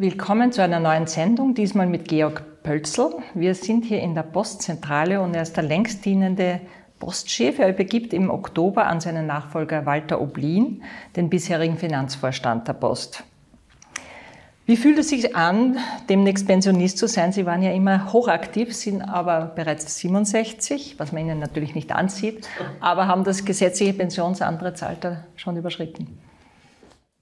Willkommen zu einer neuen Sendung, diesmal mit Georg Pölzl. Wir sind hier in der Postzentrale und er ist der längst dienende Postchef. Er übergibt im Oktober an seinen Nachfolger Walter Oblin den bisherigen Finanzvorstand der Post. Wie fühlt es sich an, demnächst Pensionist zu sein? Sie waren ja immer hochaktiv, sind aber bereits 67, was man Ihnen natürlich nicht ansieht, aber haben das gesetzliche Pensionsantrittsalter schon überschritten.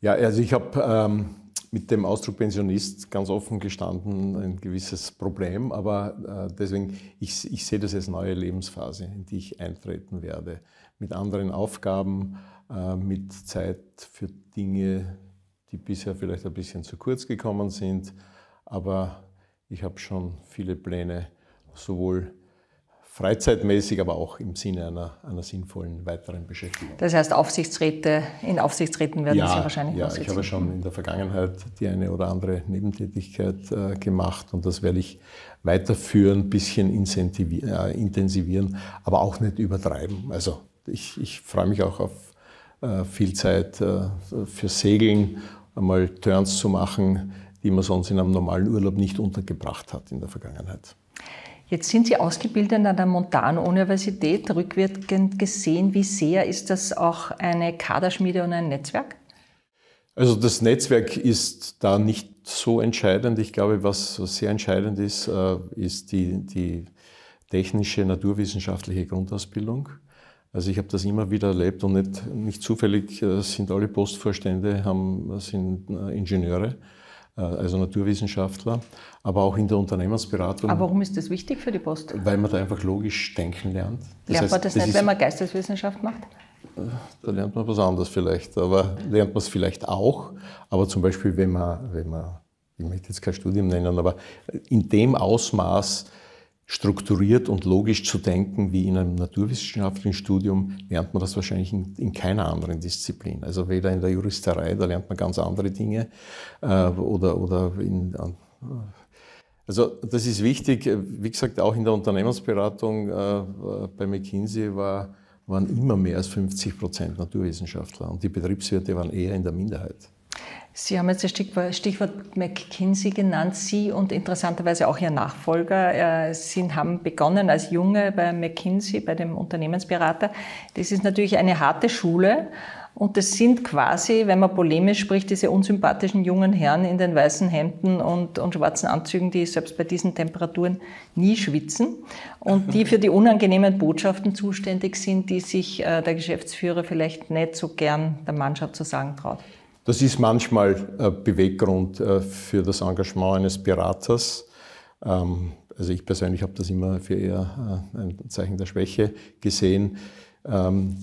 Ja, also ich habe ähm, mit dem Ausdruck Pensionist ganz offen gestanden ein gewisses Problem, aber äh, deswegen, ich, ich sehe das als neue Lebensphase, in die ich eintreten werde, mit anderen Aufgaben, äh, mit Zeit für Dinge, die bisher vielleicht ein bisschen zu kurz gekommen sind, aber ich habe schon viele Pläne, sowohl freizeitmäßig, aber auch im Sinne einer, einer sinnvollen weiteren Beschäftigung. Das heißt, Aufsichtsräte, in Aufsichtsräten werden ja, Sie wahrscheinlich Ja, ich habe schon in der Vergangenheit die eine oder andere Nebentätigkeit äh, gemacht und das werde ich weiterführen, ein bisschen äh, intensivieren, aber auch nicht übertreiben. Also ich, ich freue mich auch auf äh, viel Zeit äh, für Segeln, einmal Turns zu machen, die man sonst in einem normalen Urlaub nicht untergebracht hat in der Vergangenheit. Jetzt sind Sie ausgebildet an der Montano-Universität. Rückwirkend gesehen, wie sehr ist das auch eine Kaderschmiede und ein Netzwerk? Also das Netzwerk ist da nicht so entscheidend. Ich glaube, was sehr entscheidend ist, äh, ist die, die technische, naturwissenschaftliche Grundausbildung. Also ich habe das immer wieder erlebt und nicht, nicht zufällig äh, sind alle Postvorstände haben, sind äh, Ingenieure. Äh, also Naturwissenschaftler, aber auch in der Unternehmensberatung. Aber warum ist das wichtig für die Post? Weil man da einfach logisch denken lernt. lernt man das, das nicht, wenn man Geisteswissenschaft macht? Äh, da lernt man was anderes vielleicht, aber lernt man es vielleicht auch. Aber zum Beispiel, wenn man, wenn man, ich möchte jetzt kein Studium nennen, aber in dem Ausmaß strukturiert und logisch zu denken wie in einem naturwissenschaftlichen Studium, lernt man das wahrscheinlich in, in keiner anderen Disziplin. Also weder in der Juristerei, da lernt man ganz andere Dinge, äh, oder, oder in, äh, also das ist wichtig, wie gesagt, auch in der Unternehmensberatung äh, bei McKinsey war, waren immer mehr als 50 Prozent Naturwissenschaftler und die Betriebswirte waren eher in der Minderheit. Sie haben jetzt das Stichwort McKinsey genannt. Sie und interessanterweise auch Ihr Nachfolger äh, Sie haben begonnen als Junge bei McKinsey, bei dem Unternehmensberater. Das ist natürlich eine harte Schule. Und das sind quasi, wenn man polemisch spricht, diese unsympathischen jungen Herren in den weißen Hemden und, und schwarzen Anzügen, die selbst bei diesen Temperaturen nie schwitzen und die für die unangenehmen Botschaften zuständig sind, die sich äh, der Geschäftsführer vielleicht nicht so gern der Mannschaft zu sagen traut. Das ist manchmal äh, Beweggrund äh, für das Engagement eines Beraters. Ähm, also ich persönlich habe das immer für eher äh, ein Zeichen der Schwäche gesehen. Ähm,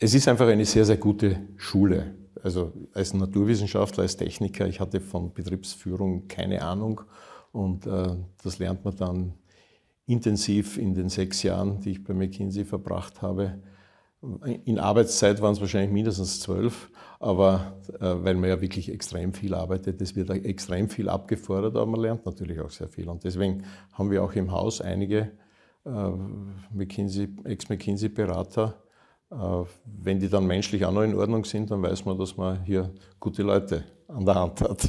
es ist einfach eine sehr, sehr gute Schule. Also als Naturwissenschaftler, als Techniker, ich hatte von Betriebsführung keine Ahnung und das lernt man dann intensiv in den sechs Jahren, die ich bei McKinsey verbracht habe. In Arbeitszeit waren es wahrscheinlich mindestens zwölf. Aber äh, weil man ja wirklich extrem viel arbeitet, es wird extrem viel abgefordert, aber man lernt natürlich auch sehr viel. Und deswegen haben wir auch im Haus einige äh, Ex-McKinsey-Berater. Äh, wenn die dann menschlich auch noch in Ordnung sind, dann weiß man, dass man hier gute Leute an der Hand hat.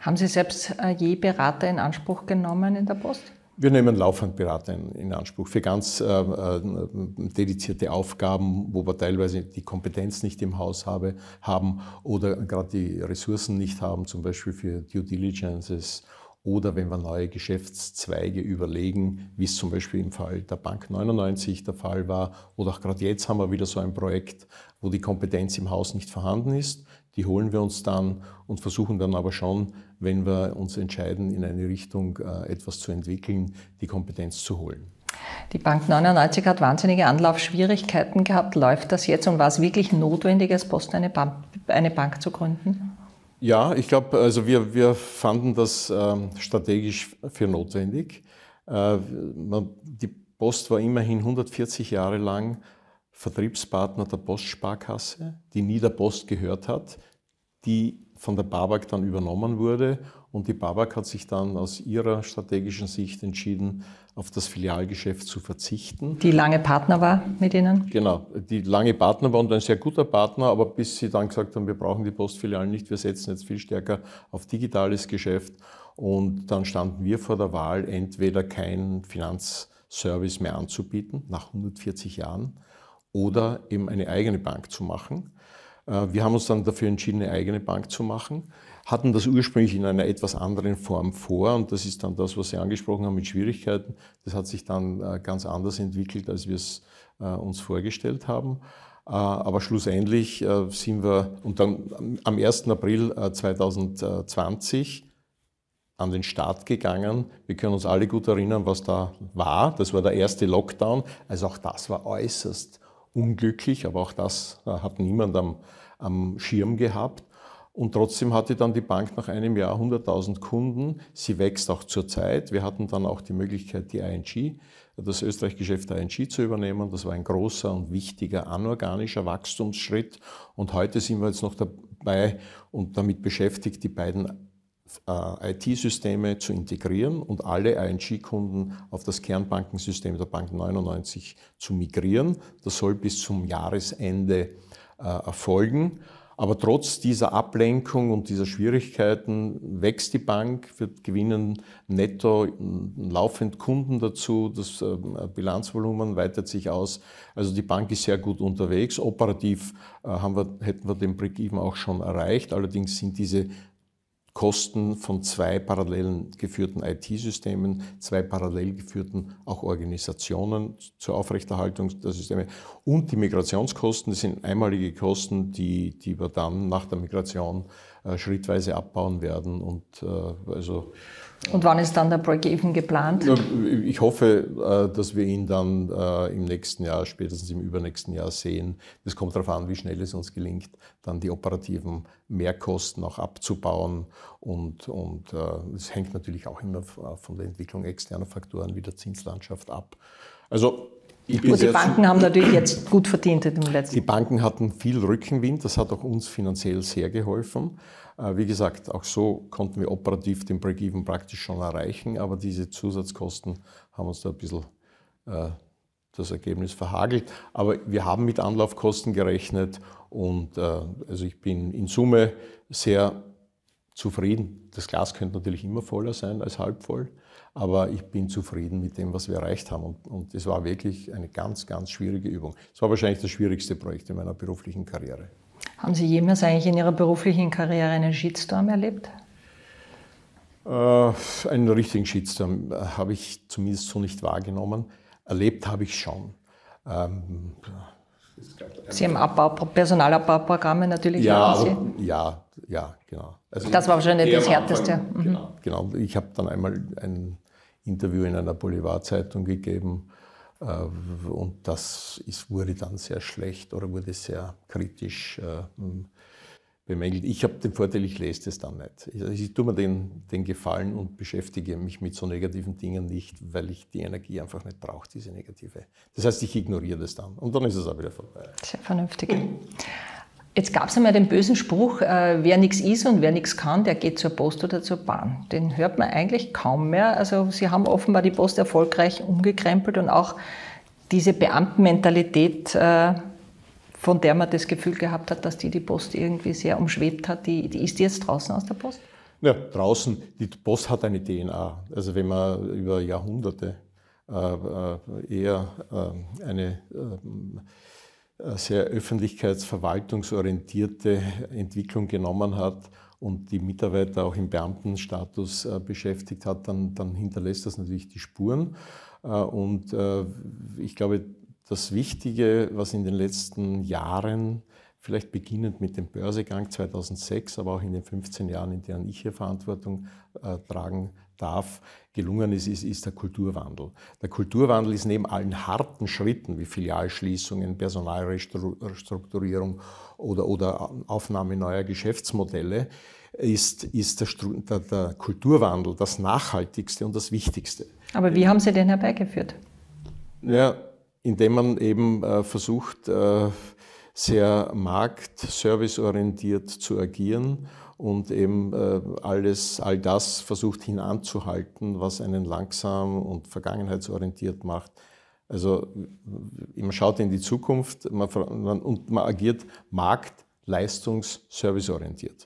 Haben Sie selbst äh, je Berater in Anspruch genommen in der Post? Wir nehmen laufend Berater in, Anspruch für ganz äh, äh, dedizierte Aufgaben, wo wir teilweise die Kompetenz nicht im Haus habe, haben oder gerade die Ressourcen nicht haben, zum Beispiel für Due Diligences oder wenn wir neue Geschäftszweige überlegen, wie es zum Beispiel im Fall der Bank 99 der Fall war, oder auch gerade jetzt haben wir wieder so ein Projekt, wo die Kompetenz im Haus nicht vorhanden ist. Die holen wir uns dann und versuchen dann aber schon, wenn wir uns entscheiden, in eine Richtung äh, etwas zu entwickeln, die Kompetenz zu holen. Die Bank 99 hat wahnsinnige Anlaufschwierigkeiten gehabt. Läuft das jetzt und war es wirklich notwendig, als Post eine Bank, eine Bank zu gründen? Ja, ich glaube, also wir, wir fanden das ähm, strategisch für notwendig. Äh, die Post war immerhin 140 Jahre lang Vertriebspartner der Postsparkasse, die nie der Post gehört hat, die von der Babak dann übernommen wurde und die Babak hat sich dann aus ihrer strategischen Sicht entschieden, auf das Filialgeschäft zu verzichten. Die lange Partner war mit Ihnen? Genau, die lange Partner war und ein sehr guter Partner, aber bis sie dann gesagt haben, wir brauchen die Postfilialen nicht, wir setzen jetzt viel stärker auf digitales Geschäft und dann standen wir vor der Wahl, entweder keinen Finanzservice mehr anzubieten nach 140 Jahren oder eben eine eigene Bank zu machen. Äh, wir haben uns dann dafür entschieden, eine eigene Bank zu machen, hatten das ursprünglich in einer etwas anderen Form vor und das ist dann das, was Sie angesprochen haben mit Schwierigkeiten. Das hat sich dann äh, ganz anders entwickelt, als wir es äh, uns vorgestellt haben. Aber schlussendlich sind wir und dann am 1. April 2020 an den Start gegangen. Wir können uns alle gut erinnern, was da war. Das war der erste Lockdown. Also auch das war äußerst unglücklich, aber auch das äh, hat niemand am, am Schirm gehabt. Und trotzdem hatte dann die Bank nach einem Jahr 100.000 Kunden. Sie wächst auch zurzeit. Wir hatten dann auch die Möglichkeit, die ING, das Österreich-Geschäft ING zu übernehmen. Das war ein großer und wichtiger anorganischer Wachstumsschritt. Und heute sind wir jetzt noch dabei und damit beschäftigt, die beiden äh, IT-Systeme zu integrieren und alle ING-Kunden auf das Kernbankensystem der Bank 99 zu migrieren. Das soll bis zum Jahresende äh, erfolgen. Aber trotz dieser Ablenkung und dieser Schwierigkeiten wächst die Bank, wir gewinnen netto äh, laufend Kunden dazu, das äh, Bilanzvolumen weitet sich aus. Also die Bank ist sehr gut unterwegs. Operativ äh, wir, hätten wir den Break-Even auch schon erreicht. Allerdings sind diese Kosten von zwei parallel geführten IT-Systemen, zwei parallel geführten auch Organisationen zur Aufrechterhaltung der Systeme und die Migrationskosten, das sind einmalige Kosten, die, die wir dann nach der Migration äh, schrittweise abbauen werden. Und, äh, also, und wann ist dann der Break-Even geplant? Ich hoffe, äh, dass wir ihn dann im nächsten Jahr, spätestens im übernächsten Jahr sehen. Es kommt darauf an, wie schnell es uns gelingt, dann die operativen Mehrkosten auch abzubauen. Und, und es hängt natürlich auch immer von der Entwicklung externer Faktoren wie der Zinslandschaft ab. Also ich die Banken haben natürlich jetzt gut verdient im letzten Die Banken hatten viel Rückenwind, das hat auch uns finanziell sehr geholfen. Äh, wie gesagt, auch so konnten wir operativ den Break-Even praktisch schon erreichen, aber diese Zusatzkosten haben uns da ein bisschen äh, das Ergebnis verhagelt. Aber wir haben mit Anlaufkosten gerechnet und äh, also ich bin in Summe sehr zufrieden. Das Glas könnte natürlich immer voller sein als halb voll. Aber ich bin zufrieden mit dem, was wir erreicht haben. Und es war wirklich eine ganz, ganz schwierige Übung. Es war wahrscheinlich das schwierigste Projekt in meiner beruflichen Karriere. Haben Sie jemals eigentlich in Ihrer beruflichen Karriere einen Shitstorm erlebt? Äh, einen richtigen Shitstorm äh, habe ich zumindest so nicht wahrgenommen. Erlebt habe ich schon. Ähm, Sie haben Abbau, Personalabbauprogramme natürlich. Ja, aber, ja, ja, genau. Also das war wahrscheinlich das Härteste. Mhm. Genau, genau, ich habe dann einmal ein Interview in einer Boulevardzeitung gegeben. Äh, und das ist, wurde dann sehr schlecht oder wurde sehr kritisch äh, hm, bemängelt. Ich habe den Vorteil, ich lese das dann nicht. Ich, also ich tue mir den, den Gefallen und beschäftige mich mit so negativen Dingen nicht, weil ich die Energie einfach nicht brauche, diese negative. Das heißt, ich ignoriere das dann und dann ist es auch wieder vorbei. Sehr vernünftig. Jetzt gab es einmal den bösen Spruch, äh, wer nichts ist und wer nichts kann, der geht zur Post oder zur Bahn. Den hört man eigentlich kaum mehr. Also Sie haben offenbar die Post erfolgreich umgekrempelt und auch diese Beamtenmentalität, äh, von der man das Gefühl gehabt hat, dass die die Post irgendwie sehr umschwebt hat, die, die ist jetzt draußen aus der Post? Ja, draußen. Die Post hat eine DNA. Also wenn man über Jahrhunderte äh, äh eher äh, eine ähm, äh, sehr öffentlichkeitsverwaltungsorientierte Entwicklung genommen hat und die Mitarbeiter auch im Beamtenstatus äh, beschäftigt hat, dann, dann hinterlässt das natürlich die Spuren. Äh, und ich glaube, das Wichtige, was in den letzten Jahren vielleicht beginnend mit dem Börsegang 2006, aber auch in den 15 Jahren, in denen ich hier Verantwortung äh, tragen darf, gelungen ist, ist, ist der Kulturwandel. Der Kulturwandel ist neben allen harten Schritten wie Filialschließungen, Personalrestrukturierung oder, oder Aufnahme neuer Geschäftsmodelle, ist, ist der, der, Kulturwandel das Nachhaltigste und das Wichtigste. Aber wie haben Sie den herbeigeführt? Ja, indem man eben äh, versucht, äh, sehr marktserviceorientiert zu agieren und eben äh, alles, all das versucht hinanzuhalten, was einen langsam und vergangenheitsorientiert macht. Also man schaut in die Zukunft man, und man agiert markt-, leistungs-, serviceorientiert.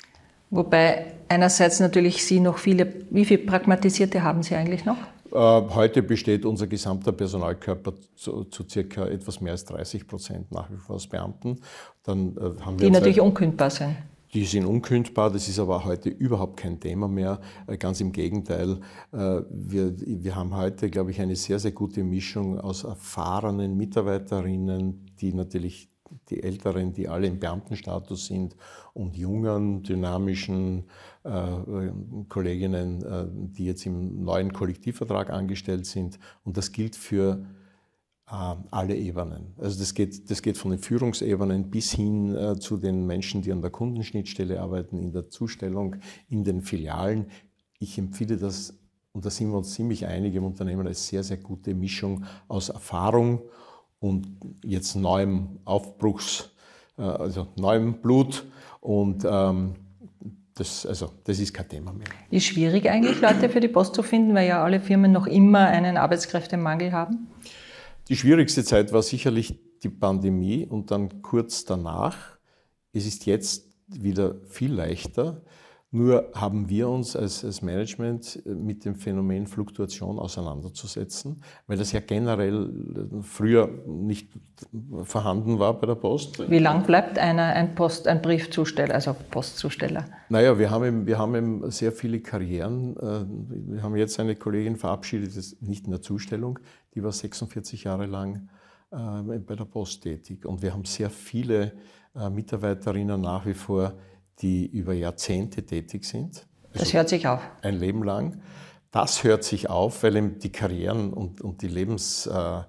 Wobei einerseits natürlich Sie noch viele, wie viel Pragmatisierte haben Sie eigentlich noch? Äh, heute besteht unser gesamter Personalkörper zu, zu, circa etwas mehr als 30 Prozent nach wie vor aus Beamten. Dann, äh, haben wir die natürlich halt- unkündbar sind. Die sind unkündbar, das ist aber heute überhaupt kein Thema mehr. Äh, ganz im Gegenteil, äh, wir, wir haben heute, glaube ich, eine sehr, sehr gute Mischung aus erfahrenen Mitarbeiterinnen, die natürlich die Älteren, die alle im Beamtenstatus sind, und jungen, dynamischen äh, Kolleginnen, äh, die jetzt im neuen Kollektivvertrag angestellt sind. Und das gilt für äh, alle Ebenen. Also das geht, das geht von den Führungsebenen bis hin äh, zu den Menschen, die an der Kundenschnittstelle arbeiten, in der Zustellung, in den Filialen. Ich empfehle das, und da sind wir uns ziemlich einig im Unternehmen, als sehr, sehr gute Mischung aus Erfahrung und jetzt neuem Aufbruchs, äh, also neuem Blut und ähm, das, also, das ist kein Thema mehr. Ist schwierig eigentlich, Leute für die Post zu finden, weil ja alle Firmen noch immer einen Arbeitskräftemangel haben? Die schwierigste Zeit war sicherlich die Pandemie und dann kurz danach. Es ist jetzt wieder viel leichter. Nur haben wir uns als, als, Management äh, mit dem Phänomen Fluktuation auseinanderzusetzen, weil das ja generell äh, früher nicht vorhanden war bei der Post. Wie lang bleibt einer ein, Post, ein Briefzusteller, also Postzusteller? Naja, wir haben, wir haben sehr viele Karrieren. Äh, wir haben jetzt eine Kollegin verabschiedet, nicht in der Zustellung, die war 46 Jahre lang bei der Post tätig. Und wir haben sehr viele Mitarbeiterinnen nach wie vor, die über Jahrzehnte tätig sind. Also das hört sich auf. Ein Leben lang. Das hört sich auf, weil eben die Karrieren und, und die Lebensentwicklungen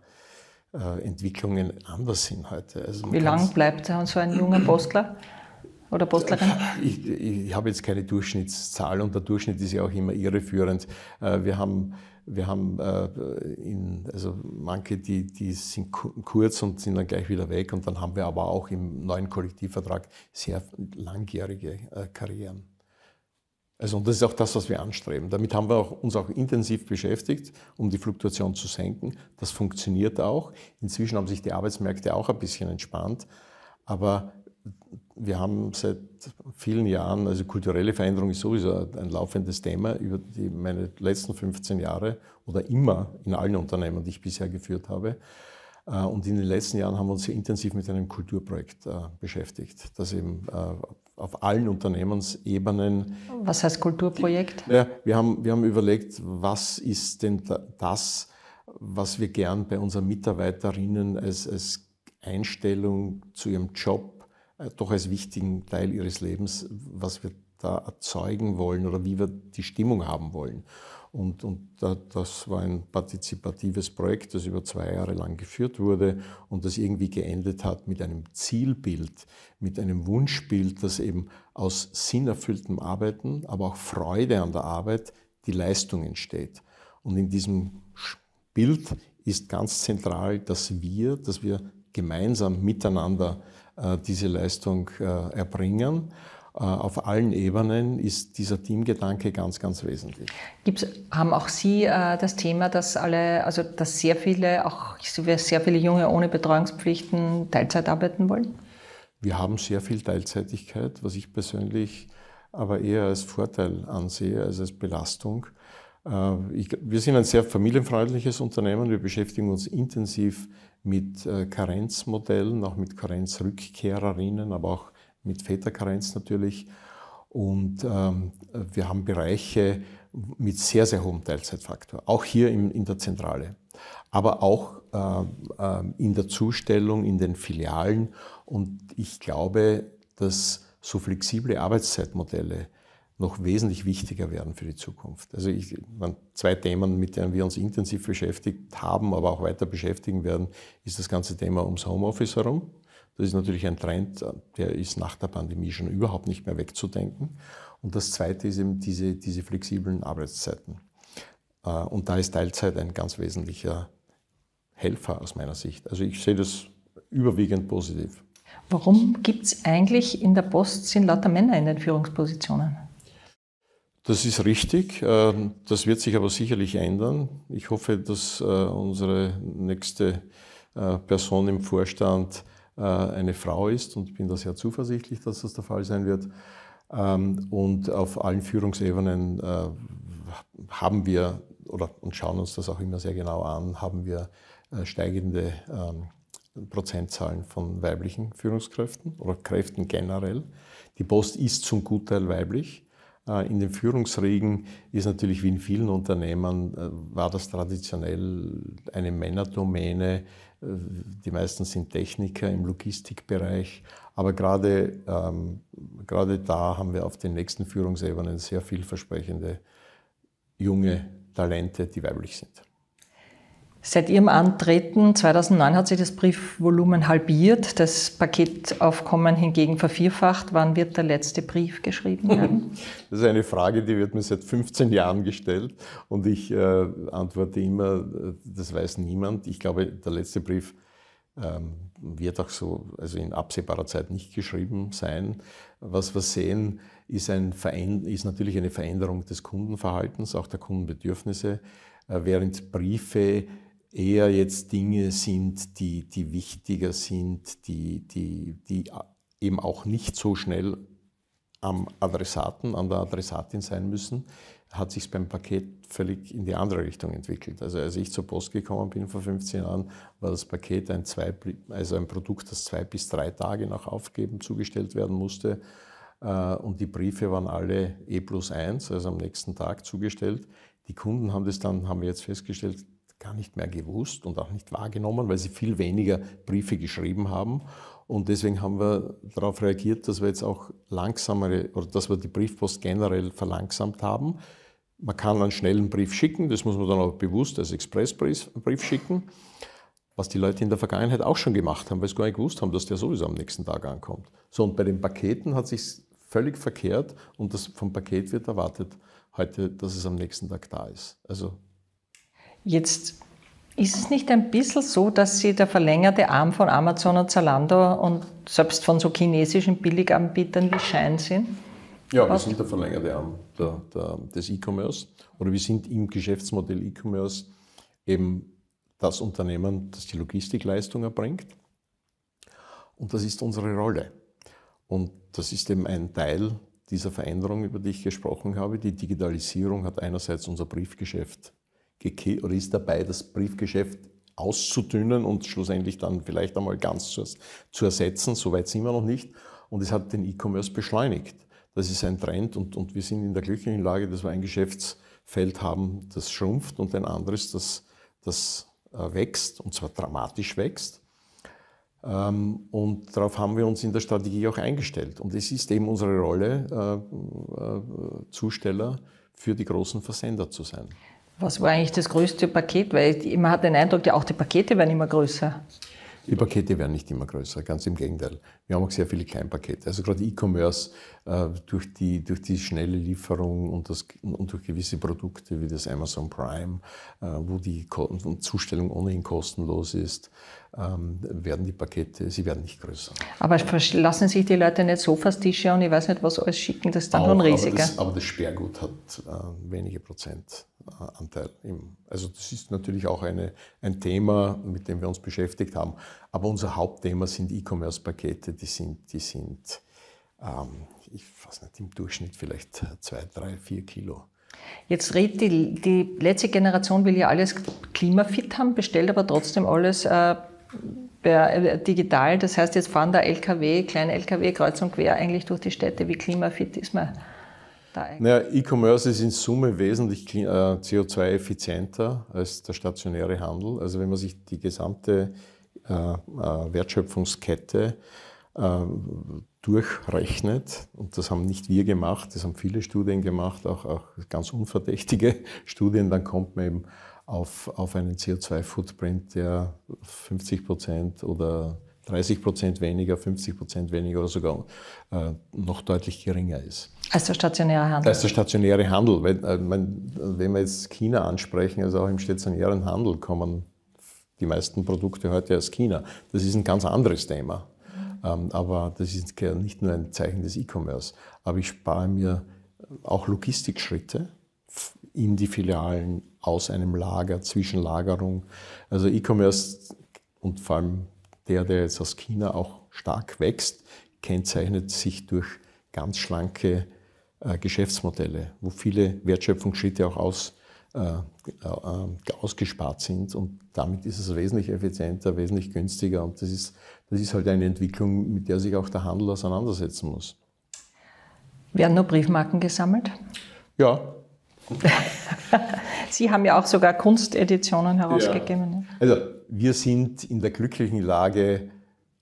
äh, äh, anders sind heute. Also Wie lange bleibt so ein junger Postler? oder Postlerin? Ich, ich habe jetzt keine Durchschnittszahl und der Durchschnitt ist ja auch immer irreführend. Äh, wir haben, wir haben äh, in, also manche, die, die sind kurz und sind dann gleich wieder weg und dann haben wir aber auch im neuen Kollektivvertrag sehr langjährige äh, Karrieren. Also und das ist auch das, was wir anstreben. Damit haben wir auch, uns auch intensiv beschäftigt, um die Fluktuation zu senken. Das funktioniert auch. Inzwischen haben sich die Arbeitsmärkte auch ein bisschen entspannt. Aber wir haben seit vielen Jahren, also kulturelle Veränderung ist sowieso ein laufendes Thema über die, meine letzten 15 Jahre oder immer in allen Unternehmen, die ich bisher geführt habe. Äh, und in den letzten Jahren haben wir uns sehr intensiv mit einem Kulturprojekt äh, beschäftigt, das eben äh, auf allen Unternehmensebenen. Was heißt Kulturprojekt? Ja, wir, haben, wir haben überlegt, was ist denn das, was wir gern bei unseren Mitarbeiterinnen als, als Einstellung zu ihrem Job äh, doch als wichtigen Teil ihres Lebens, was wir da erzeugen wollen oder wie wir die Stimmung haben wollen. Und, und das war ein partizipatives Projekt, das über zwei Jahre lang geführt wurde und das irgendwie geendet hat mit einem Zielbild, mit einem Wunschbild, das eben aus sinnerfülltem Arbeiten, aber auch Freude an der Arbeit die Leistung entsteht. Und in diesem Bild ist ganz zentral, dass wir, dass wir gemeinsam miteinander äh, diese Leistung äh, erbringen. Äh, auf allen Ebenen ist dieser Teamgedanke ganz, ganz wesentlich. Gibt's, haben auch Sie äh, das Thema, dass alle, also dass sehr viele, auch sehr viele Junge ohne Betreuungspflichten Teilzeit arbeiten wollen? Wir haben sehr viel Teilzeitigkeit, was ich persönlich aber eher als Vorteil ansehe als als Belastung. Äh, ich, wir sind ein sehr familienfreundliches Unternehmen. Wir beschäftigen uns intensiv mit äh, Karenzmodellen, auch mit Karenzrückkehrerinnen, aber auch mit Väterkarenz natürlich. Und ähm, wir haben Bereiche mit sehr, sehr hohem Teilzeitfaktor, auch hier in, in der Zentrale, aber auch äh, äh, in der Zustellung, in den Filialen. Und ich glaube, dass so flexible Arbeitszeitmodelle noch wesentlich wichtiger werden für die Zukunft. Also ich, meine, zwei Themen, mit denen wir uns intensiv beschäftigt haben, aber auch weiter beschäftigen werden, ist das ganze Thema ums Homeoffice herum. Das ist natürlich ein Trend, der ist nach der Pandemie schon überhaupt nicht mehr wegzudenken. Und das Zweite ist eben diese, diese flexiblen Arbeitszeiten. Äh, und da ist Teilzeit ein ganz wesentlicher Helfer aus meiner Sicht. Also ich sehe das überwiegend positiv. Warum gibt es eigentlich in der Post sind lauter Männer in den Führungspositionen? Das ist richtig. Ähm, das wird sich aber sicherlich ändern. Ich hoffe, dass äh, unsere nächste äh, Person im Vorstand äh, eine Frau ist und bin da sehr zuversichtlich, dass das der Fall sein wird. Ähm, und auf allen Führungsebenen haben wir oder und schauen uns das auch immer sehr genau an, haben wir steigende ähm, Prozentzahlen von weiblichen Führungskräften oder Kräften generell. Die Post ist zum Gutteil weiblich. Äh, in den Führungsriegen ist natürlich wie in vielen Unternehmen, äh, war das traditionell eine Männerdomäne. Äh, die meisten sind Techniker im Logistikbereich. Aber gerade, ähm, gerade da haben wir auf den nächsten Führungsebenen sehr vielversprechende junge Talente, die weiblich sind. Seit ihrem Antreten 2009 hat sich das Briefvolumen halbiert, das Paketaufkommen hingegen vervierfacht. Wann wird der letzte Brief geschrieben werden? Das ist eine Frage, die wird mir seit 15 Jahren gestellt und ich äh, antworte immer, äh, das weiß niemand. Ich glaube, der letzte Brief ähm, wird auch so, also in absehbarer Zeit nicht geschrieben sein. Was wir sehen, ist, ein ist natürlich eine Veränderung des Kundenverhaltens, auch der Kundenbedürfnisse, äh, während Briefe eher jetzt Dinge sind, die, die wichtiger sind, die, die, die eben auch nicht so schnell am Adressaten, an der Adressatin sein müssen, hat sich beim Paket völlig in die andere Richtung entwickelt. Also als ich zur Post gekommen bin vor 15 Jahren, war das Paket ein, zwei, also ein Produkt, das zwei bis drei Tage nach Aufgeben zugestellt werden musste. Äh, und die Briefe waren alle E plus 1, also am nächsten Tag zugestellt. Die Kunden haben das dann, haben wir jetzt festgestellt, gar nicht mehr gewusst und auch nicht wahrgenommen, weil sie viel weniger Briefe geschrieben haben. Und deswegen haben wir darauf reagiert, dass wir jetzt auch langsamere oder dass wir die Briefpost generell verlangsamt haben. Man kann einen schnellen Brief schicken, das muss man dann auch bewusst als Expressbrief schicken, was die Leute in der Vergangenheit auch schon gemacht haben, weil sie gar nicht gewusst haben, dass der sowieso am nächsten Tag ankommt. So, und bei den Paketen hat sich völlig verkehrt und das vom Paket wird erwartet heute, dass es am nächsten Tag da ist. Also Jetzt ist es nicht ein bisschen so, dass sie der verlängerte Arm von Amazon und Zalando und selbst von so chinesischen Billiganbietern wie Schein sind? Ja, wir sind der verlängerte Arm der, der, des E-Commerce oder wir sind im Geschäftsmodell E-Commerce eben das Unternehmen, das die Logistikleistung erbringt. Und das ist unsere Rolle. Und das ist eben ein Teil dieser Veränderung, über die ich gesprochen habe. Die Digitalisierung hat einerseits unser Briefgeschäft oder ist dabei, das Briefgeschäft auszudünnen und schlussendlich dann vielleicht einmal ganz zu, zu ersetzen. Soweit sind wir noch nicht. Und es hat den E-Commerce beschleunigt. Das ist ein Trend und, und wir sind in der glücklichen Lage, dass wir ein Geschäftsfeld haben, das schrumpft und ein anderes, das, das äh, wächst und zwar dramatisch wächst. Ähm, und darauf haben wir uns in der Strategie auch eingestellt. Und es ist eben unsere Rolle, äh, äh, Zusteller für die großen Versender zu sein. Was war eigentlich das größte Paket? Weil man hat den Eindruck, ja auch die Pakete werden immer größer. Die Pakete werden nicht immer größer, ganz im Gegenteil. Wir haben auch sehr viele Kleinpakete. Also gerade E-Commerce äh, durch, die, durch die schnelle Lieferung und, das, und durch gewisse Produkte wie das Amazon Prime, äh, wo die Zustellung ohnehin kostenlos ist, ähm, werden die Pakete, sie werden nicht größer. Aber lassen sich die Leute nicht Sofastische und ich weiß nicht was alles schicken, das ist dann Auch, schon riesiger. Aber das, aber das Sperrgut hat äh, wenige Prozent äh, Anteil. Im, also das ist natürlich auch eine, ein Thema, mit dem wir uns beschäftigt haben. Aber unser Hauptthema sind E-Commerce-Pakete, die sind, die sind ähm, ich weiß nicht, im Durchschnitt vielleicht zwei, drei, vier Kilo. Jetzt redet die, die letzte Generation will ja alles klimafit haben, bestellt aber trotzdem alles äh, äh, digital. Das heißt, jetzt fahren da LKW, kleine LKW kreuz und quer eigentlich durch die Städte. Wie klimafit ist man da eigentlich? Naja, E-Commerce ist in Summe wesentlich äh, CO2-effizienter als der stationäre Handel. Also wenn man sich die gesamte äh, Wertschöpfungskette durchrechnet, und das haben nicht wir gemacht, das haben viele Studien gemacht, auch, auch ganz unverdächtige Studien, dann kommt man eben auf, auf einen CO2-Footprint, der 50 Prozent oder 30 Prozent weniger, 50 Prozent weniger oder sogar äh, noch deutlich geringer ist. Als der stationäre Handel. Als der stationäre Handel. Wenn, äh, wenn wir jetzt China ansprechen, also auch im stationären Handel kommen die meisten Produkte heute aus China. Das ist ein ganz anderes Thema. Ähm, aber das ist nicht nur ein Zeichen des E-Commerce. Aber ich spare mir auch Logistikschritte in die Filialen, aus einem Lager, Zwischenlagerung. Also E-Commerce und vor allem der, der jetzt aus China auch stark wächst, kennzeichnet sich durch ganz schlanke äh, Geschäftsmodelle, wo viele Wertschöpfungsschritte auch aus, äh, äh, ausgespart sind. Und damit ist es wesentlich effizienter, wesentlich günstiger. Und das ist, das ist halt eine Entwicklung, mit der sich auch der Handel auseinandersetzen muss. Werden nur Briefmarken gesammelt? Ja. Sie haben ja auch sogar Kunsteditionen herausgegeben. Ja. Also wir sind in der glücklichen Lage,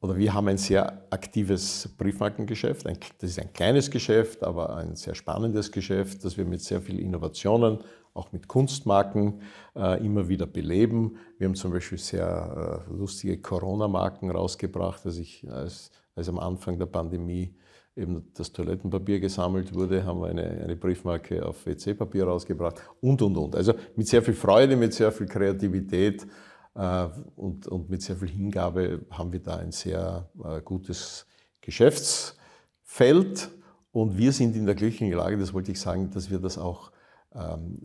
oder wir haben ein sehr aktives Briefmarkengeschäft. Das ist ein kleines Geschäft, aber ein sehr spannendes Geschäft, das wir mit sehr vielen Innovationen, auch mit Kunstmarken, äh, immer wieder beleben. Wir haben zum Beispiel sehr äh, lustige Corona-Marken rausgebracht, als, ich, als, als am Anfang der Pandemie eben das Toilettenpapier gesammelt wurde, haben wir eine, eine Briefmarke auf WC-Papier rausgebracht und, und, und. Also mit sehr viel Freude, mit sehr viel Kreativität äh, und, und mit sehr viel Hingabe haben wir da ein sehr äh, gutes Geschäftsfeld und wir sind in der glücklichen Lage, das wollte ich sagen, dass wir das auch ähm,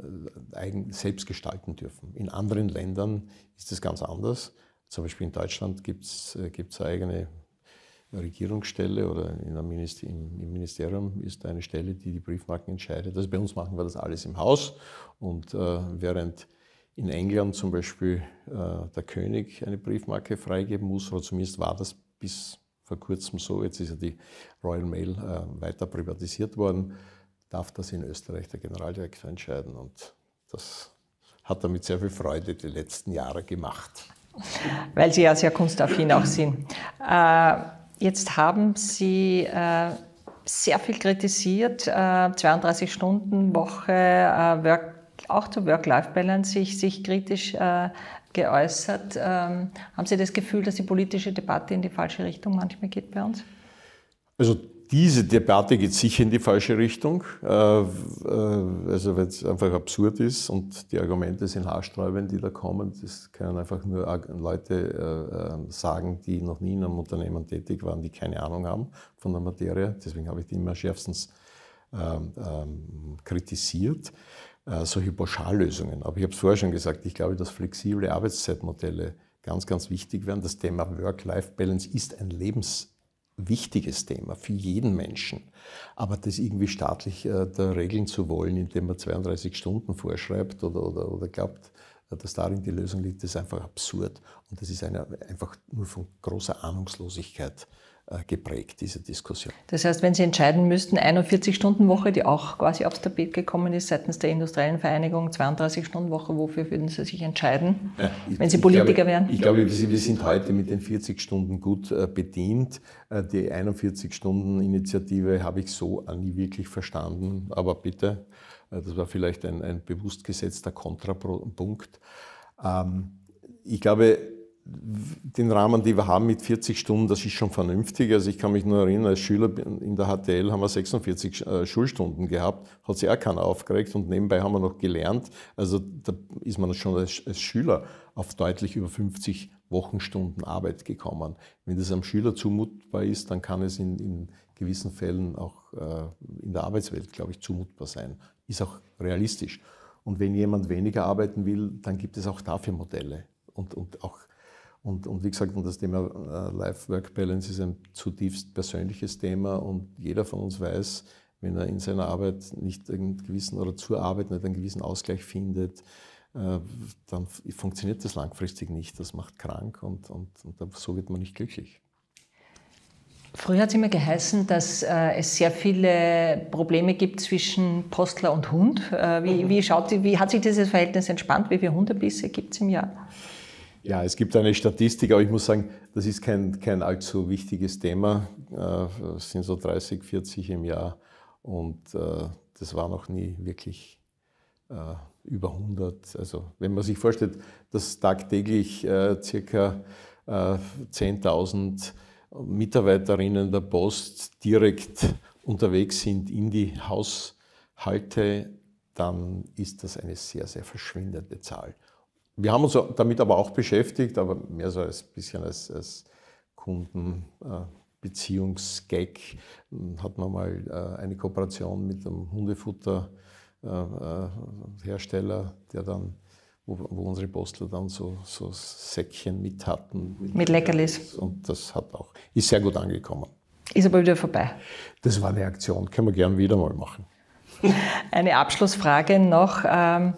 selbst gestalten dürfen. In anderen Ländern ist das ganz anders. Zum Beispiel in Deutschland gibt es äh, eigene Regierungsstelle oder Minister im, im, Ministerium ist eine Stelle, die die Briefmarken entscheidet. Also bei uns machen wir das alles im Haus. Und äh, während in England zum Beispiel äh, der König eine Briefmarke freigeben muss, oder zumindest war das bis vor kurzem so, jetzt ist ja die Royal Mail äh, weiter privatisiert worden, darf das in Österreich der Generaldirektor entscheiden. Und das hat er mit sehr viel Freude die letzten Jahre gemacht. Weil Sie ja sehr kunstaffin auch sind. Äh, Jetzt haben Sie äh, sehr viel kritisiert, äh, 32-Stunden-Woche, äh, auch zur Work-Life-Balance sich, sich kritisch äh, geäußert. Ähm, haben Sie das Gefühl, dass die politische Debatte in die falsche Richtung manchmal geht bei uns? Also diese Debatte geht sicher in die falsche Richtung, äh, äh, also weil es einfach absurd ist und die Argumente sind haarsträubend, die da kommen. Das können einfach nur Leute äh, ähm, sagen, die noch nie in einem Unternehmen tätig waren, die keine Ahnung haben von der Materie. Deswegen habe ich die immer schärfstens ähm, ähm, kritisiert, solche Pauschallösungen. Aber ich habe es vorher schon gesagt, ich glaube, dass flexible Arbeitszeitmodelle ganz, ganz wichtig werden. Das Thema Work-Life-Balance ist ein Lebens wichtiges Thema für jeden Menschen. Aber das irgendwie staatlich äh, da regeln zu wollen, indem man 32 Stunden vorschreibt oder, oder, oder glaubt, äh, dass darin die Lösung liegt, ist einfach absurd. Und das ist eine, einfach nur von großer Ahnungslosigkeit äh, geprägt, diese Diskussion. Das heißt, wenn Sie entscheiden müssten, 41-Stunden-Woche, die auch quasi aufs Tapet gekommen ist seitens der industriellen Vereinigung, 32-Stunden-Woche, wofür würden Sie sich entscheiden, ja, wenn Sie Politiker wären? Ich glaube, wir sind heute mit den 40 Stunden gut äh, bedient. Äh, die 41-Stunden-Initiative habe ich so nie wirklich verstanden, aber bitte, das war vielleicht ein, ein bewusst gesetzter Kontrapunkt. Ähm, ich glaube, den Rahmen, den wir haben mit 40 Stunden, das ist schon vernünftig. Also ich kann mich nur erinnern, als Schüler in der HTL haben wir 46 äh, Schulstunden gehabt, hat sich auch keiner aufgeregt und nebenbei haben wir noch gelernt. Also da ist man schon als, Schüler auf deutlich über 50 Wochenstunden Arbeit gekommen. Wenn das einem Schüler zumutbar ist, dann kann es in, in gewissen Fällen auch äh, in der Arbeitswelt, glaube ich, zumutbar sein. Ist auch realistisch. Und wenn jemand weniger arbeiten will, dann gibt es auch dafür Modelle und, und auch und, und wie gesagt, und das Thema äh, Life-Work-Balance ist ein zutiefst persönliches Thema und jeder von uns weiß, wenn er in seiner Arbeit nicht einen gewissen oder zur Arbeit nicht einen gewissen Ausgleich findet, äh, dann funktioniert das langfristig nicht. Das macht krank und, und, und so wird man nicht glücklich. Früher hat es immer geheißen, dass äh, es sehr viele Probleme gibt zwischen Postler und Hund. Äh, wie, mhm. wie, schaut, wie hat sich dieses Verhältnis entspannt? Wie viele Hundebisse gibt es im Jahr? Ja, es gibt eine Statistik, aber ich muss sagen, das ist kein, kein allzu wichtiges Thema. Äh, es sind so 30, 40 im Jahr und äh, das war noch nie wirklich äh, über 100. Also wenn man sich vorstellt, dass tagtäglich circa 10.000 Mitarbeiterinnen der Post direkt unterwegs sind in die Haushalte, dann ist das eine sehr, sehr verschwindende Zahl wir haben uns damit aber auch beschäftigt, aber mehr so ein bisschen als, als Kundenbeziehungsgag äh, hm, hat man mal äh, eine Kooperation mit einem Hundefutterhersteller, äh, der dann wo, wo, unsere Postler dann so, so Säckchen mit hatten. Mit, mit Leckerlis. Und das hat auch, ist sehr gut angekommen. Ist aber wieder vorbei. Das war eine Aktion, können wir gern wieder mal machen. Eine Abschlussfrage noch. Ähm,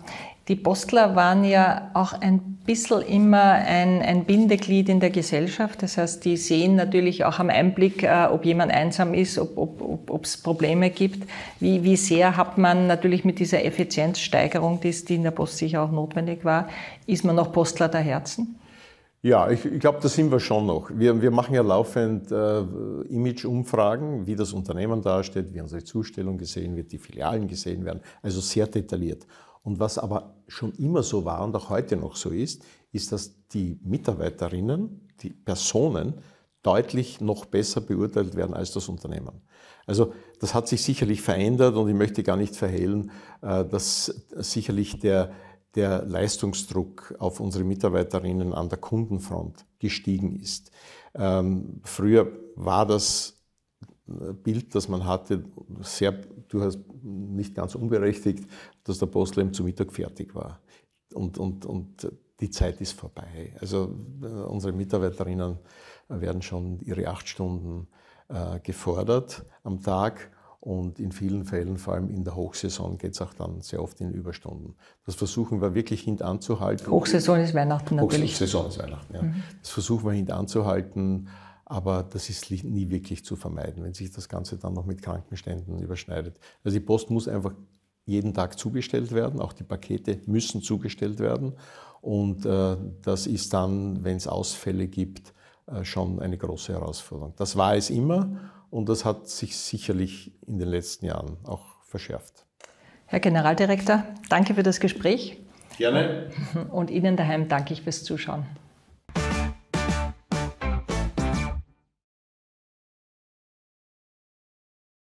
die Postler waren ja auch ein bisschen immer ein, ein, Bindeglied in der Gesellschaft. Das heißt, die sehen natürlich auch am Einblick, äh, ob jemand einsam ist, ob es ob, ob, Probleme gibt. Wie, wie sehr hat man natürlich mit dieser Effizienzsteigerung, die, in der Post sicher auch notwendig war, ist man noch Postler der Herzen? Ja, ich, ich glaube, da sind wir schon noch. Wir, wir machen ja laufend äh, Image-Umfragen, wie das Unternehmen dasteht, wie unsere Zustellung gesehen wird, die Filialen gesehen werden. Also sehr detailliert. Und was aber schon immer so war und auch heute noch so ist, ist, dass die Mitarbeiterinnen, die Personen deutlich noch besser beurteilt werden als das Unternehmen. Also das hat sich sicherlich verändert und ich möchte gar nicht verhehlen, äh, dass sicherlich der, der Leistungsdruck auf unsere Mitarbeiterinnen an der Kundenfront gestiegen ist. Ähm, früher war das äh, Bild, das man hatte, sehr durchaus nicht ganz unberechtigt, dass der Postlem zu Mittag fertig war. Und, und, und die Zeit ist vorbei. Also äh, unsere Mitarbeiterinnen werden schon ihre acht Stunden äh, gefordert am Tag. Und in vielen Fällen, vor allem in der Hochsaison, geht es auch dann sehr oft in Überstunden. Das versuchen wir wirklich hintanzuhalten. Hochsaison ist Weihnachten natürlich. Hochsaison ist Weihnachten, ja. Mhm. Das versuchen wir hintanzuhalten. anzuhalten aber das ist nie wirklich zu vermeiden, wenn sich das Ganze dann noch mit Krankenständen überschneidet. Also die Post muss einfach jeden Tag zugestellt werden, auch die Pakete müssen zugestellt werden. Und äh, das ist dann, wenn es Ausfälle gibt, äh, schon eine große Herausforderung. Das war es immer und das hat sich sicherlich in den letzten Jahren auch verschärft. Herr Generaldirektor, danke für das Gespräch. Gerne. Und Ihnen daheim danke ich fürs Zuschauen.